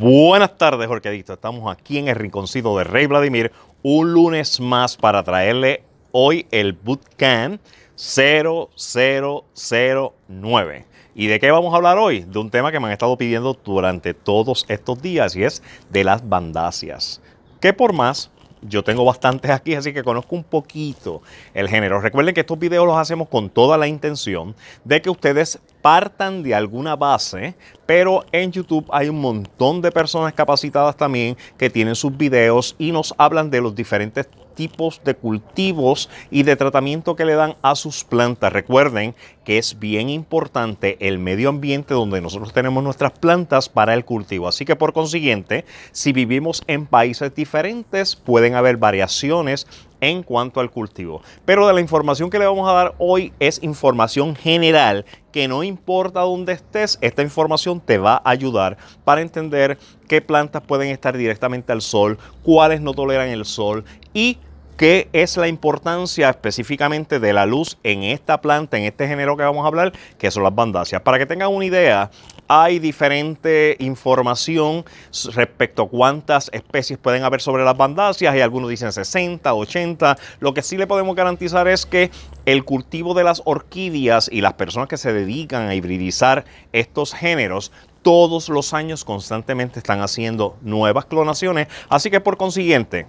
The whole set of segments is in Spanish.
Buenas tardes, Orquedista. Estamos aquí en el rinconcito de Rey Vladimir, un lunes más para traerle hoy el Bootcamp 0009. ¿Y de qué vamos a hablar hoy? De un tema que me han estado pidiendo durante todos estos días y es de las bandasias. Que por más yo tengo bastantes aquí, así que conozco un poquito el género. Recuerden que estos videos los hacemos con toda la intención de que ustedes partan de alguna base, pero en YouTube hay un montón de personas capacitadas también que tienen sus videos y nos hablan de los diferentes tipos de cultivos y de tratamiento que le dan a sus plantas. Recuerden que es bien importante el medio ambiente donde nosotros tenemos nuestras plantas para el cultivo. Así que por consiguiente, si vivimos en países diferentes, pueden haber variaciones en cuanto al cultivo. Pero de la información que le vamos a dar hoy es información general, que no importa dónde estés, esta información te va a ayudar para entender qué plantas pueden estar directamente al sol, cuáles no toleran el sol y ¿Qué es la importancia específicamente de la luz en esta planta, en este género que vamos a hablar, que son las bandacias Para que tengan una idea, hay diferente información respecto a cuántas especies pueden haber sobre las bandacias y algunos dicen 60, 80. Lo que sí le podemos garantizar es que el cultivo de las orquídeas y las personas que se dedican a hibridizar estos géneros todos los años constantemente están haciendo nuevas clonaciones, así que por consiguiente,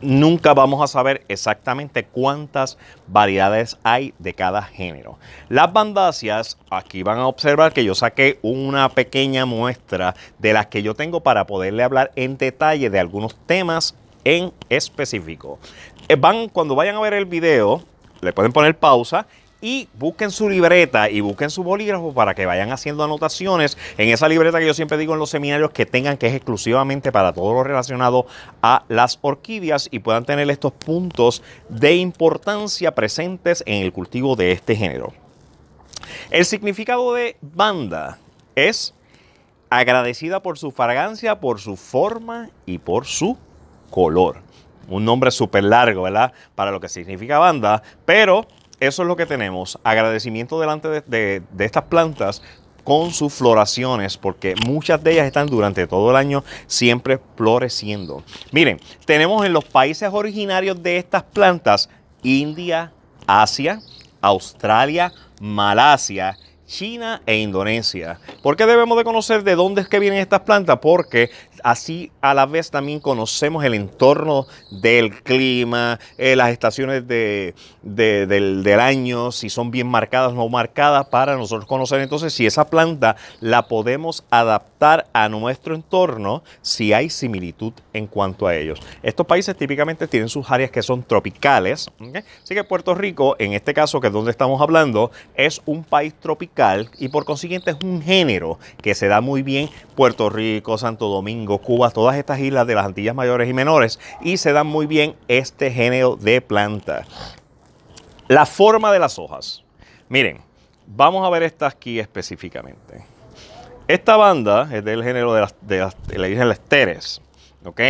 nunca vamos a saber exactamente cuántas variedades hay de cada género. Las bandasias, aquí van a observar que yo saqué una pequeña muestra de las que yo tengo para poderle hablar en detalle de algunos temas en específico. Eh, van, cuando vayan a ver el video, le pueden poner pausa y busquen su libreta y busquen su bolígrafo para que vayan haciendo anotaciones en esa libreta que yo siempre digo en los seminarios que tengan que es exclusivamente para todo lo relacionado a las orquídeas y puedan tener estos puntos de importancia presentes en el cultivo de este género. El significado de banda es agradecida por su fragancia, por su forma y por su color. Un nombre súper largo, ¿verdad? Para lo que significa banda, pero eso es lo que tenemos. Agradecimiento delante de, estas plantas con sus floraciones, porque muchas de ellas están durante todo el año siempre floreciendo. Miren, tenemos en los países originarios de estas plantas India, Asia, Australia, Malasia, China e Indonesia. ¿Por qué debemos de conocer de dónde es que vienen estas plantas? Porque así a la vez también conocemos el entorno del clima, eh, las estaciones del, año, si son bien marcadas o no marcadas, para nosotros conocer entonces si esa planta la podemos adaptar a nuestro entorno, si hay similitud en cuanto a ellos. Estos países típicamente tienen sus áreas que son tropicales, así que Puerto Rico, en este caso que es donde estamos hablando, es un país tropical y por consiguiente es un género que se da muy bien Puerto Rico, Santo Domingo, Cuba, todas estas islas de las Antillas Mayores y Menores y se dan muy bien este género de planta. La forma de las hojas. Miren, vamos a ver estas aquí específicamente. Esta banda es del género de las, de las, las teres, ¿ok?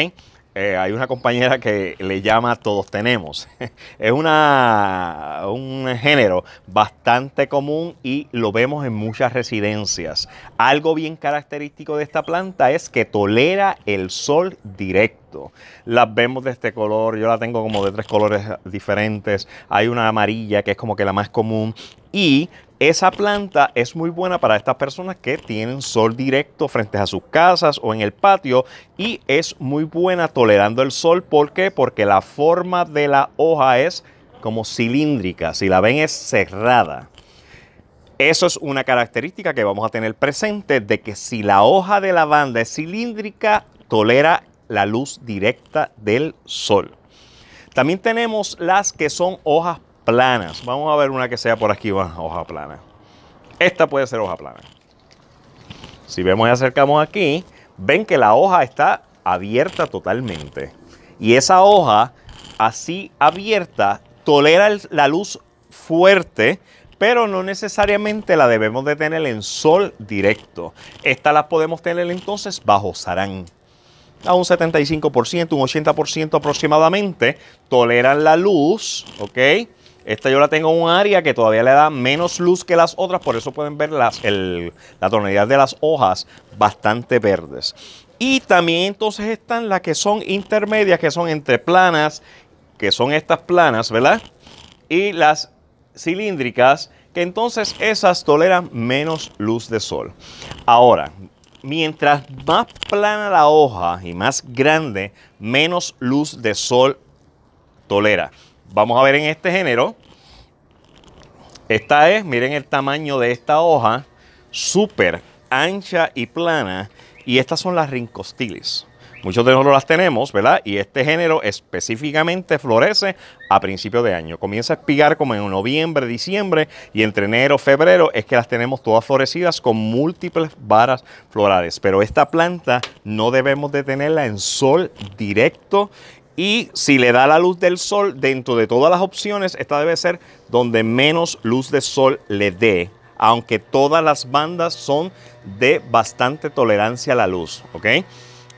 Eh, hay una compañera que le llama Todos Tenemos. es una, un género bastante común y lo vemos en muchas residencias. Algo bien característico de esta planta es que tolera el sol directo. Las vemos de este color, yo la tengo como de tres colores diferentes. Hay una amarilla que es como que la más común y esa planta es muy buena para estas personas que tienen sol directo frente a sus casas o en el patio y es muy buena tolerando el sol. ¿Por qué? Porque la forma de la hoja es como cilíndrica, si la ven es cerrada. Eso es una característica que vamos a tener presente de que si la hoja de lavanda es cilíndrica, tolera la luz directa del sol. También tenemos las que son hojas planas. Vamos a ver una que sea por aquí, una hoja plana. Esta puede ser hoja plana. Si vemos y acercamos aquí, ven que la hoja está abierta totalmente. Y esa hoja, así abierta, tolera la luz fuerte, pero no necesariamente la debemos de tener en sol directo. Esta la podemos tener entonces bajo sarán. A un 75%, un 80% aproximadamente, toleran la luz, ¿ok? Esta yo la tengo en un área que todavía le da menos luz que las otras, por eso pueden ver la tonalidad de las hojas bastante verdes. Y también entonces están las que son intermedias, que son entre planas, que son estas planas, ¿verdad? Y las cilíndricas, que entonces esas toleran menos luz de sol. Ahora, mientras más plana la hoja y más grande, menos luz de sol tolera. Vamos a ver en este género. Esta es, miren el tamaño de esta hoja, súper ancha y plana. Y estas son las rincostiles. Muchos de nosotros las tenemos, ¿verdad? Y este género específicamente florece a principios de año. Comienza a espigar como en noviembre, diciembre y entre enero, febrero es que las tenemos todas florecidas con múltiples varas florales. Pero esta planta no debemos de tenerla en sol directo y si le da la luz del sol, dentro de todas las opciones, esta debe ser donde menos luz de sol le dé, aunque todas las bandas son de bastante tolerancia a la luz, ¿ok?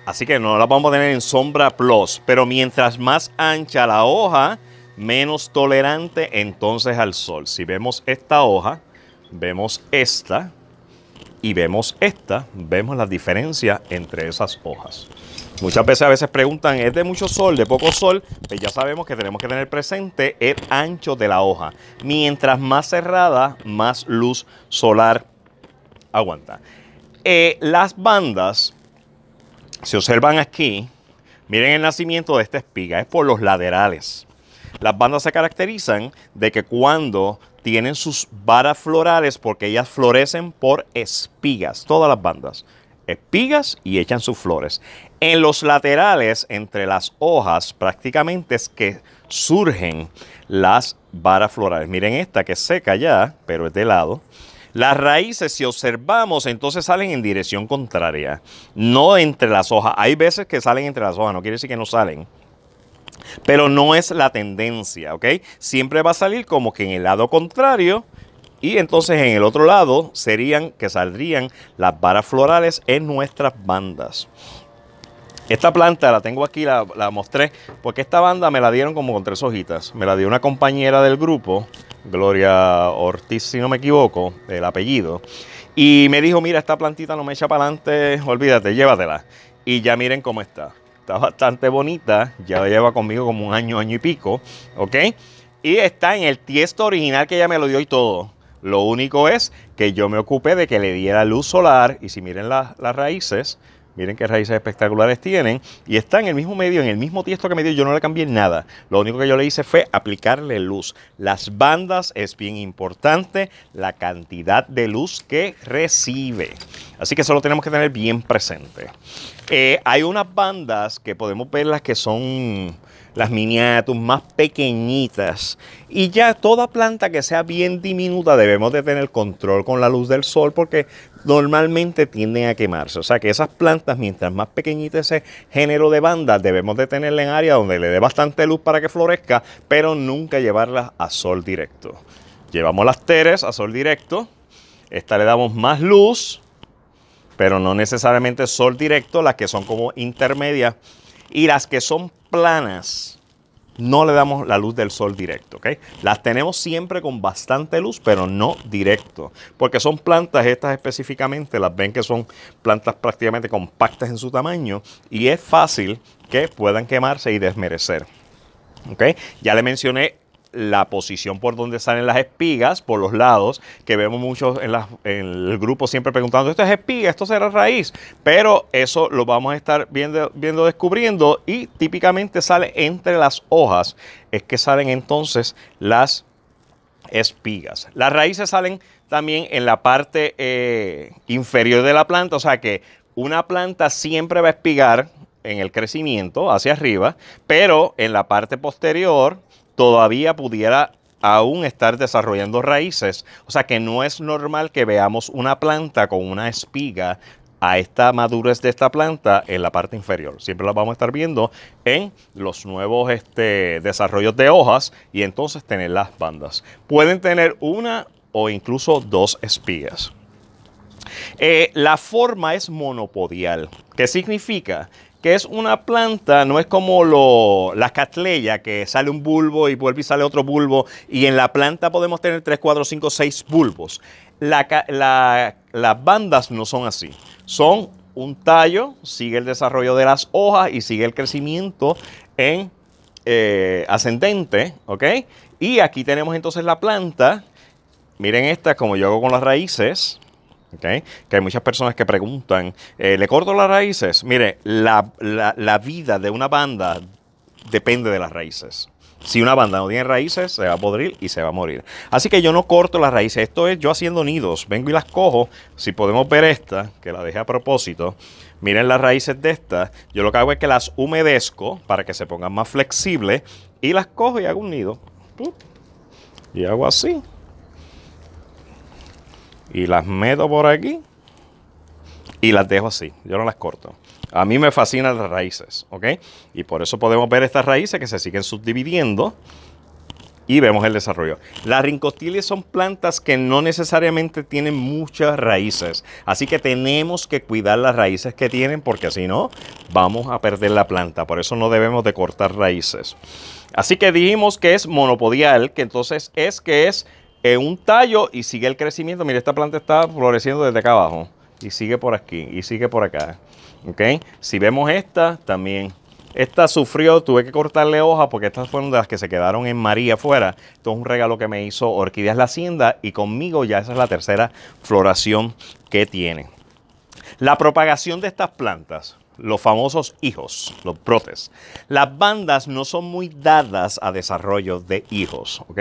Así que no la vamos a tener en sombra plus, pero mientras más ancha la hoja, menos tolerante entonces al sol. Si vemos esta hoja, vemos esta y vemos esta, vemos la diferencia entre esas hojas. Muchas veces a veces preguntan, ¿es de mucho sol, de poco sol? Pues ya sabemos que tenemos que tener presente el ancho de la hoja. Mientras más cerrada, más luz solar aguanta. Eh, las bandas se observan aquí. Miren el nacimiento de esta espiga, es por los laterales. Las bandas se caracterizan de que cuando tienen sus varas florales, porque ellas florecen por espigas, todas las bandas, espigas y echan sus flores. En los laterales, entre las hojas, prácticamente es que surgen las varas florales. Miren esta que es seca ya, pero es de lado. Las raíces, si observamos, entonces salen en dirección contraria, no entre las hojas. Hay veces que salen entre las hojas, no quiere decir que no salen. Pero no es la tendencia, ¿ok? Siempre va a salir como que en el lado contrario y entonces en el otro lado serían que saldrían las varas florales en nuestras bandas. Esta planta la tengo aquí, la, mostré, porque esta banda me la dieron como con tres hojitas. Me la dio una compañera del grupo, Gloria Ortiz, si no me equivoco, el apellido. Y me dijo, mira, esta plantita no me echa para adelante, olvídate, llévatela. Y ya miren cómo está. Está bastante bonita, ya lleva conmigo como un año, año y pico, ¿ok? Y está en el tiesto original que ella me lo dio y todo. Lo único es que yo me ocupé de que le diera luz solar y si miren las raíces, Miren qué raíces espectaculares tienen. Y está en el mismo medio, en el mismo tiesto que me dio. Yo no le cambié nada. Lo único que yo le hice fue aplicarle luz. Las bandas es bien importante la cantidad de luz que recibe. Así que eso lo tenemos que tener bien presente. Eh, hay unas bandas que podemos ver las que son las miniatus más pequeñitas. Y ya toda planta que sea bien diminuta debemos de tener control con la luz del sol porque normalmente tienden a quemarse. O sea que esas plantas, mientras más pequeñitas ese género de bandas. debemos de tenerla en área donde le dé bastante luz para que florezca, pero nunca llevarlas a sol directo. Llevamos las teres a sol directo. Esta le damos más luz, pero no necesariamente sol directo, las que son como intermedias. Y las que son planas no le damos la luz del sol directo, ¿ok? Las tenemos siempre con bastante luz, pero no directo, porque son plantas, estas específicamente, las ven que son plantas prácticamente compactas en su tamaño y es fácil que puedan quemarse y desmerecer. ¿ok? Ya le mencioné la posición por donde salen las espigas, por los lados, que vemos muchos en, el grupo siempre preguntando, esto es espiga, esto será raíz, pero eso lo vamos a estar viendo, descubriendo y típicamente sale entre las hojas, es que salen entonces las espigas. Las raíces salen también en la parte eh, inferior de la planta, o sea que una planta siempre va a espigar en el crecimiento hacia arriba, pero en la parte posterior todavía pudiera aún estar desarrollando raíces. O sea que no es normal que veamos una planta con una espiga a esta madurez de esta planta en la parte inferior. Siempre la vamos a estar viendo en los nuevos este, desarrollos de hojas y entonces tener las bandas. Pueden tener una o incluso dos espigas. Eh, la forma es monopodial. ¿Qué significa? que es una planta, no es como lo, la catleya, que sale un bulbo y vuelve y sale otro bulbo, y en la planta podemos tener 3, 4, 5, 6 bulbos. las bandas no son así, son un tallo, sigue el desarrollo de las hojas y sigue el crecimiento en eh, ascendente, ¿ok? Y aquí tenemos entonces la planta, miren esta, como yo hago con las raíces, que hay muchas personas que preguntan, eh, ¿le corto las raíces? Mire, la, la, vida de una banda depende de las raíces. Si una banda no tiene raíces, se va a podrir y se va a morir. Así que yo no corto las raíces. Esto es yo haciendo nidos. Vengo y las cojo. Si podemos ver esta, que la dejé a propósito. Miren las raíces de esta. Yo lo que hago es que las humedezco para que se pongan más flexibles. Y las cojo y hago un nido. Y hago así y las meto por aquí y las dejo así. Yo no las corto. A mí me fascinan las raíces, ¿ok? Y por eso podemos ver estas raíces que se siguen subdividiendo y vemos el desarrollo. Las rincostiles son plantas que no necesariamente tienen muchas raíces, así que tenemos que cuidar las raíces que tienen porque si no vamos a perder la planta, por eso no debemos de cortar raíces. Así que dijimos que es monopodial, que entonces es que es en un tallo y sigue el crecimiento. Mire, esta planta está floreciendo desde acá abajo y sigue por aquí y sigue por acá. ¿Ok? Si vemos esta también. Esta sufrió, tuve que cortarle hojas porque estas fueron de las que se quedaron en María afuera. Esto es un regalo que me hizo Orquídeas La Hacienda y conmigo ya esa es la tercera floración que tiene. La propagación de estas plantas los famosos hijos, los brotes. Las bandas no son muy dadas a desarrollo de hijos, ¿ok?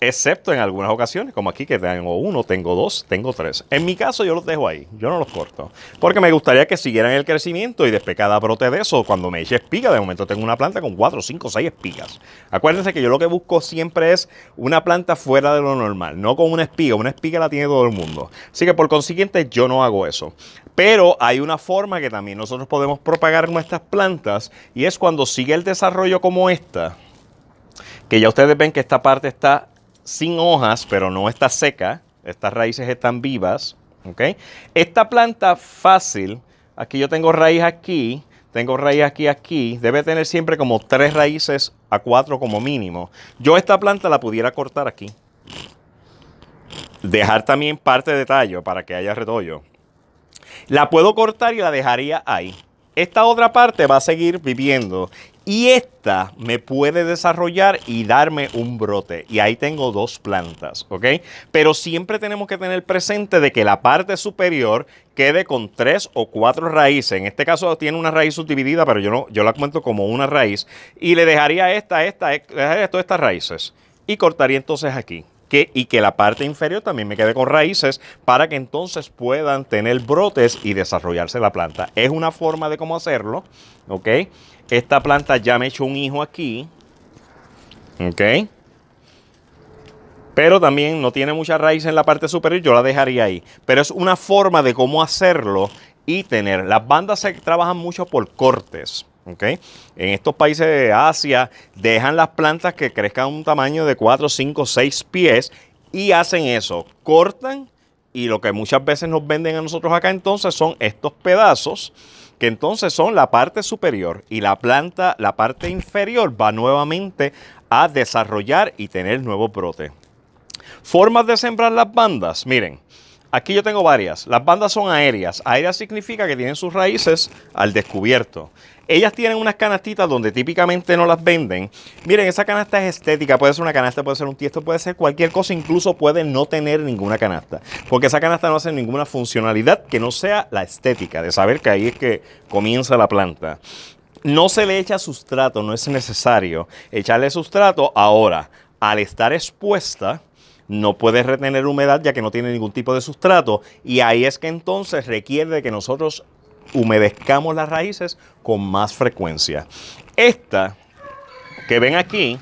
excepto en algunas ocasiones, como aquí que tengo uno, tengo dos, tengo tres. En mi caso yo los dejo ahí, yo no los corto, porque me gustaría que siguieran el crecimiento y después cada brote de eso, cuando me eche espiga, de momento tengo una planta con cuatro, cinco, seis espigas. Acuérdense que yo lo que busco siempre es una planta fuera de lo normal, no con una espiga, una espiga la tiene todo el mundo. Así que por consiguiente yo no hago eso. Pero hay una forma que también nosotros podemos propagar nuestras plantas y es cuando sigue el desarrollo como esta, que ya ustedes ven que esta parte está sin hojas, pero no está seca. Estas raíces están vivas. Esta planta fácil, aquí yo tengo raíz aquí, tengo raíz aquí, aquí. Debe tener siempre como tres raíces a cuatro como mínimo. Yo esta planta la pudiera cortar aquí. Dejar también parte de tallo para que haya retollo. La puedo cortar y la dejaría ahí. Esta otra parte va a seguir viviendo y esta me puede desarrollar y darme un brote. Y ahí tengo dos plantas, ¿ok? Pero siempre tenemos que tener presente de que la parte superior quede con tres o cuatro raíces. En este caso tiene una raíz subdividida, pero yo, no, yo la cuento como una raíz. Y le dejaría esta, esta, todas estas raíces. Y cortaría entonces aquí que, y que la parte inferior también me quede con raíces para que entonces puedan tener brotes y desarrollarse la planta. Es una forma de cómo hacerlo, ¿ok? Esta planta ya me echó un hijo aquí, ¿ok? Pero también no tiene mucha raíz en la parte superior, yo la dejaría ahí. Pero es una forma de cómo hacerlo y tener. Las bandas se trabajan mucho por cortes. En estos países de Asia dejan las plantas que crezcan un tamaño de 4, 5, 6 pies y hacen eso, cortan y lo que muchas veces nos venden a nosotros acá entonces son estos pedazos que entonces son la parte superior y la planta, la parte inferior va nuevamente a desarrollar y tener nuevo brote. Formas de sembrar las bandas, miren, Aquí yo tengo varias. Las bandas son aéreas. Aéreas significa que tienen sus raíces al descubierto. Ellas tienen unas canastitas donde típicamente no las venden. Miren, esa canasta es estética, puede ser una canasta, puede ser un tiesto, puede ser cualquier cosa, incluso puede no tener ninguna canasta, porque esa canasta no hace ninguna funcionalidad que no sea la estética, de saber que ahí es que comienza la planta. No se le echa sustrato, no es necesario echarle sustrato ahora. Al estar expuesta, no puede retener humedad ya que no tiene ningún tipo de sustrato y ahí es que entonces requiere de que nosotros humedezcamos las raíces con más frecuencia. Esta que ven aquí,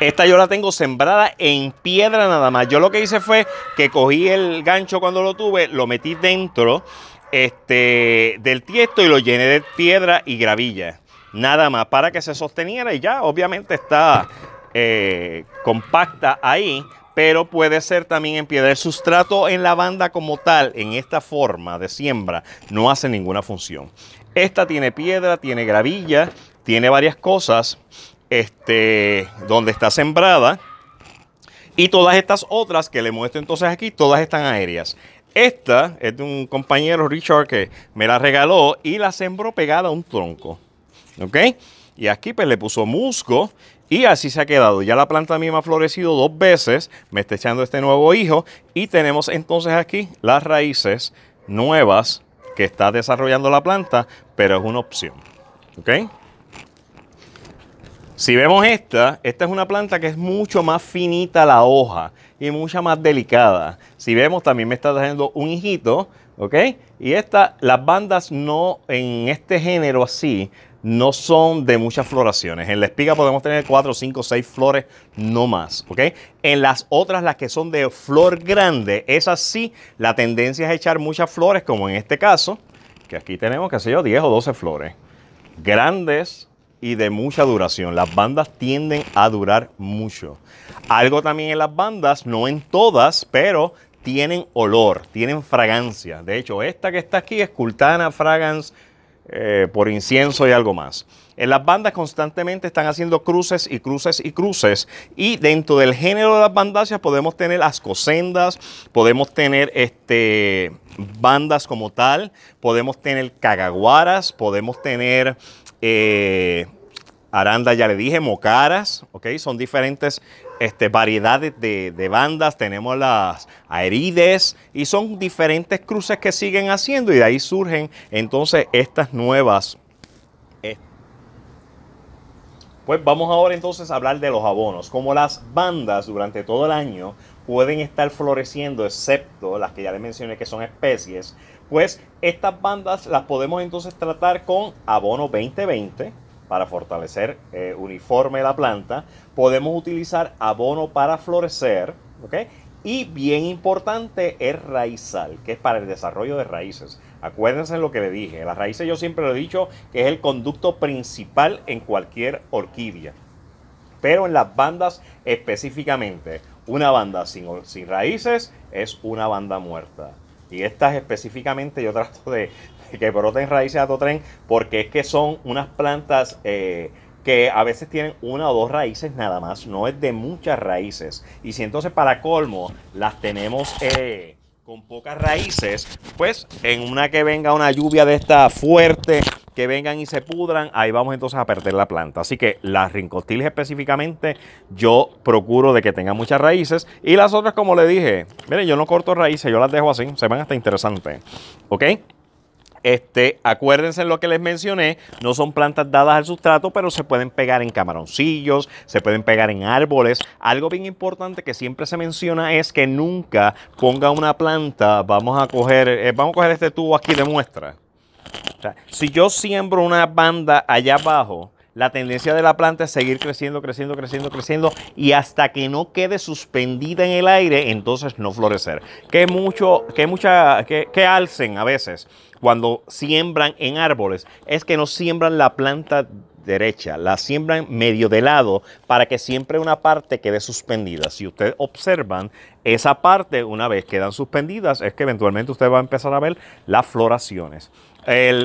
esta yo la tengo sembrada en piedra nada más. Yo lo que hice fue que cogí el gancho cuando lo tuve, lo metí dentro este, del tiesto y lo llené de piedra y gravilla. Nada más para que se sosteniera y ya obviamente está eh, compacta ahí, pero puede ser también en piedra. El sustrato en la banda como tal, en esta forma de siembra, no hace ninguna función. Esta tiene piedra, tiene gravilla, tiene varias cosas este, donde está sembrada. Y todas estas otras que le muestro entonces aquí, todas están aéreas. Esta es de un compañero Richard que me la regaló y la sembró pegada a un tronco. ¿Ok? Y aquí pues le puso musgo y así se ha quedado. Ya la planta misma ha florecido dos veces, me está echando este nuevo hijo. Y tenemos entonces aquí las raíces nuevas que está desarrollando la planta, pero es una opción. ¿Ok? Si vemos esta, esta es una planta que es mucho más finita la hoja y mucha más delicada. Si vemos, también me está trayendo un hijito, ¿ok? Y esta, las bandas no, en este género así, no son de muchas floraciones. En la espiga podemos tener 4, 5, 6 flores, no más. ¿ok? En las otras, las que son de flor grande, esas sí, la tendencia es echar muchas flores, como en este caso, que aquí tenemos, qué sé yo, 10 o 12 flores. Grandes y de mucha duración. Las bandas tienden a durar mucho. Algo también en las bandas, no en todas, pero tienen olor, tienen fragancia. De hecho, esta que está aquí es Cultana Fragrance eh, por incienso y algo más. En las bandas constantemente están haciendo cruces y cruces y cruces. Y dentro del género de las ya podemos tener ascosendas, podemos tener este, bandas como tal, podemos tener cagaguaras, podemos tener... Eh, Aranda ya le dije, Mocaras, ¿ok? Son diferentes este, variedades de, bandas. Tenemos las Aerides y son diferentes cruces que siguen haciendo y de ahí surgen entonces estas nuevas. Eh. Pues vamos ahora entonces a hablar de los abonos. Como las bandas durante todo el año pueden estar floreciendo, excepto las que ya les mencioné que son especies, pues estas bandas las podemos entonces tratar con abono 2020 para fortalecer eh, uniforme la planta. Podemos utilizar abono para florecer, ¿ok? Y bien importante es raizal, que es para el desarrollo de raíces. Acuérdense lo que le dije, las raíces yo siempre lo he dicho que es el conducto principal en cualquier orquídea. Pero en las bandas específicamente, una banda sin raíces es una banda muerta. Y estas específicamente yo trato de, que broten raíces a todo tren, porque es que son unas plantas eh, que a veces tienen una o dos raíces nada más, no es de muchas raíces. Y si entonces para colmo las tenemos eh, con pocas raíces, pues en una que venga una lluvia de esta fuerte, que vengan y se pudran, ahí vamos entonces a perder la planta. Así que las rincostiles específicamente, yo procuro de que tengan muchas raíces. Y las otras, como le dije, miren, yo no corto raíces, yo las dejo así, se van hasta interesantes. ¿Ok? Este, acuérdense en lo que les mencioné, no son plantas dadas al sustrato, pero se pueden pegar en camaroncillos, se pueden pegar en árboles. Algo bien importante que siempre se menciona es que nunca ponga una planta, vamos a coger, eh, vamos a coger este tubo aquí de muestra. si yo siembro una banda allá abajo, la tendencia de la planta es seguir creciendo, creciendo, creciendo, creciendo y hasta que no quede suspendida en el aire, entonces no florecer. Que mucho, que mucha, que, alcen a veces cuando siembran en árboles, es que no siembran la planta derecha, la siembran medio de lado para que siempre una parte quede suspendida. Si ustedes observan, esa parte una vez quedan suspendidas es que eventualmente usted va a empezar a ver las floraciones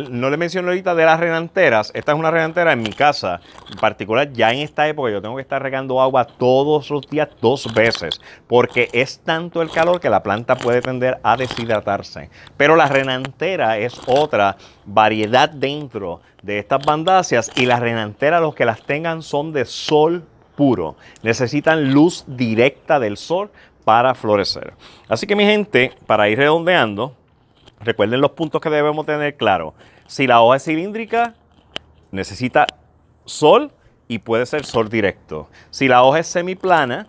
no le menciono ahorita de las renanteras. Esta es una renantera en mi casa. En particular, ya en esta época yo tengo que estar regando agua todos los días dos veces. Porque es tanto el calor que la planta puede tender a deshidratarse. Pero la renantera es otra variedad dentro de estas bandáceas. Y las renanteras, los que las tengan, son de sol puro. Necesitan luz directa del sol para florecer. Así que mi gente, para ir redondeando Recuerden los puntos que debemos tener claro. Si la hoja es cilíndrica, necesita sol y puede ser sol directo. Si la hoja es semiplana,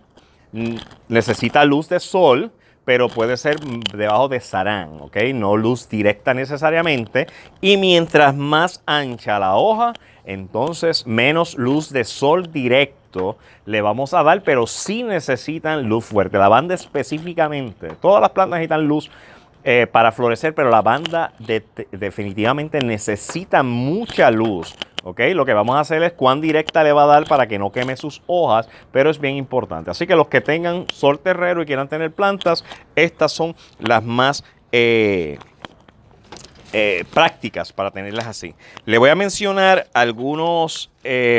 necesita luz de sol, pero puede ser debajo de sarán, ¿ok? No luz directa necesariamente. Y mientras más ancha la hoja, entonces menos luz de sol directo le vamos a dar, pero sí necesitan luz fuerte. La banda específicamente, todas las plantas necesitan luz eh, para florecer, pero la banda definitivamente necesita mucha luz. ¿ok? Lo que vamos a hacer es cuán directa le va a dar para que no queme sus hojas, pero es bien importante. Así que los que tengan sol terrero y quieran tener plantas, estas son las más... Eh, eh, prácticas para tenerlas así. Le voy a mencionar algunos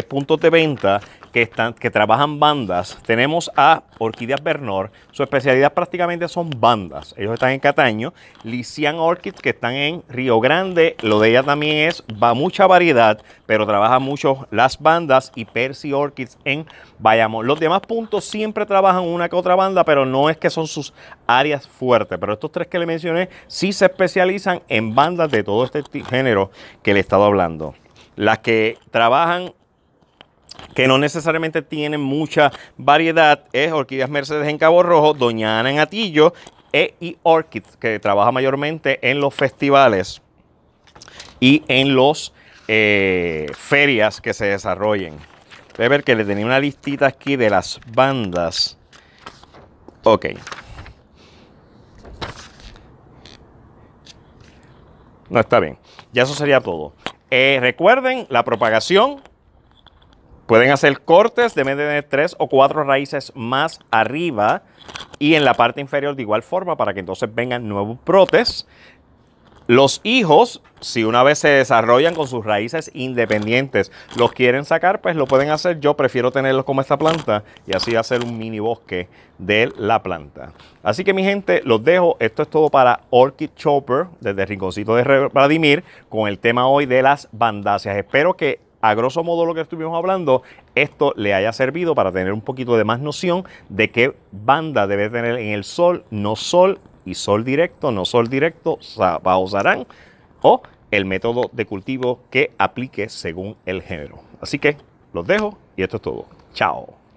puntos de venta que, están, que trabajan bandas. Tenemos a Orquídeas Bernor. Su especialidad prácticamente son bandas. Ellos están en Cataño. Lician Orchids, que están en Río Grande. Lo de ella también es va mucha variedad, pero trabajan mucho las bandas. Y Percy Orchids en Bayamón. Los demás puntos siempre trabajan una que otra banda, pero no es que son sus áreas fuertes. Pero estos tres que le mencioné sí se especializan en bandas de todo este género que le he estado hablando las que trabajan que no necesariamente tienen mucha variedad, es Orquídeas Mercedes en Cabo Rojo, Ana en Atillo e, y Orchid, que trabaja mayormente en los festivales y en las eh, ferias que se desarrollen. Voy ver que le tenía una listita aquí de las bandas. Ok. No, está bien. Ya eso sería todo. Eh, recuerden la propagación Pueden hacer cortes, deben tener tres o cuatro raíces más arriba y en la parte inferior de igual forma para que entonces vengan nuevos brotes. Los hijos, si una vez se desarrollan con sus raíces independientes, los quieren sacar, pues lo pueden hacer. Yo prefiero tenerlos como esta planta y así hacer un mini bosque de la planta. Así que mi gente, los dejo. Esto es todo para Orchid Chopper desde el Rinconcito de Vladimir con el tema hoy de las bandasias. Espero que a grosso modo lo que estuvimos hablando, esto le haya servido para tener un poquito de más noción de qué banda debe tener en el sol, no sol y sol directo, no sol directo, usarán o el método de cultivo que aplique según el género. Así que los dejo y esto es todo. Chao.